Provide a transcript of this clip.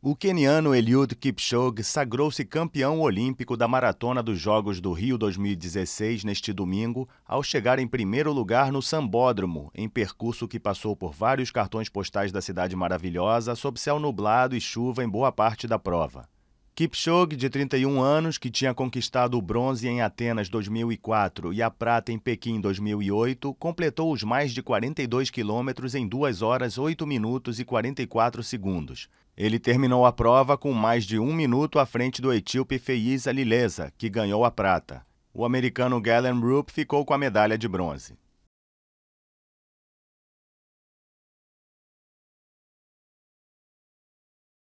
O queniano Eliud Kipchoge sagrou-se campeão olímpico da maratona dos Jogos do Rio 2016 neste domingo, ao chegar em primeiro lugar no Sambódromo, em percurso que passou por vários cartões postais da cidade maravilhosa, sob céu nublado e chuva em boa parte da prova. Kipchoge, de 31 anos, que tinha conquistado o bronze em Atenas 2004 e a prata em Pequim 2008, completou os mais de 42 quilômetros em 2 horas 8 minutos e 44 segundos. Ele terminou a prova com mais de um minuto à frente do etíope Feiza Lilesa, que ganhou a prata. O americano Galen Rupp ficou com a medalha de bronze.